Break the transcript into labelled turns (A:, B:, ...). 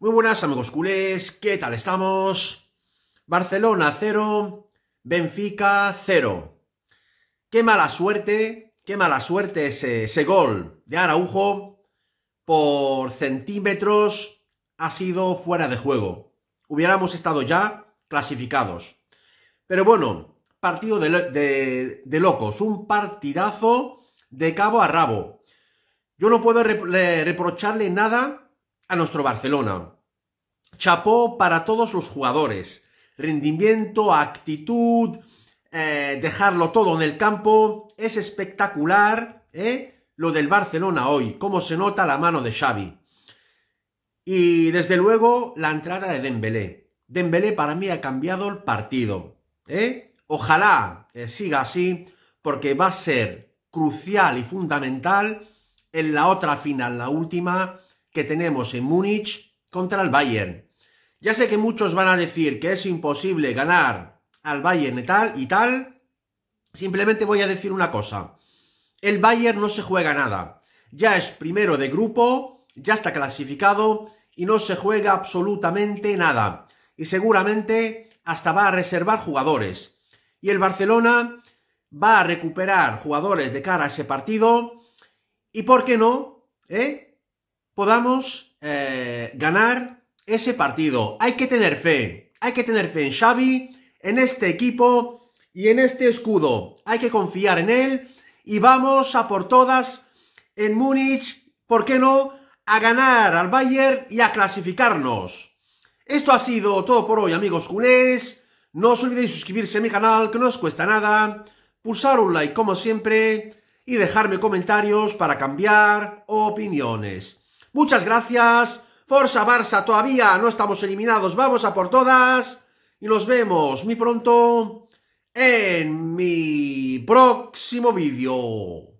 A: Muy buenas amigos culés, ¿qué tal estamos? Barcelona 0, Benfica 0. Qué mala suerte, qué mala suerte ese, gol de Araujo por centímetros ha sido fuera de juego. Hubiéramos estado ya clasificados. Pero bueno, partido de, locos, un partidazo de cabo a rabo. Yo no puedo reprocharle nada a nuestro Barcelona. Chapó para todos los jugadores. Rendimiento, actitud, eh, dejarlo todo en el campo. Es espectacular ¿eh? lo del Barcelona hoy, cómo se nota la mano de Xavi. Y desde luego la entrada de Dembélé. Dembélé para mí ha cambiado el partido. ¿eh? Ojalá siga así porque va a ser crucial y fundamental en la otra final, la última, que tenemos en Múnich contra el Bayern. Ya sé que muchos van a decir que es imposible ganar al Bayern y tal y tal. Simplemente voy a decir una cosa. El Bayern no se juega nada. Ya es primero de grupo, ya está clasificado y no se juega absolutamente nada. Y seguramente hasta va a reservar jugadores. Y el Barcelona va a recuperar jugadores de cara a ese partido. ¿Y por qué no? ¿Eh? podamos eh, ganar ese partido. Hay que tener fe, hay que tener fe en Xavi, en este equipo y en este escudo. Hay que confiar en él y vamos a por todas en Múnich, ¿por qué no? A ganar al Bayern y a clasificarnos. Esto ha sido todo por hoy, amigos culés. No os olvidéis suscribirse a mi canal, que no os cuesta nada. Pulsar un like como siempre y dejarme comentarios para cambiar opiniones. Muchas gracias. Forza Barça, todavía no estamos eliminados. Vamos a por todas. Y nos vemos muy pronto en mi próximo vídeo.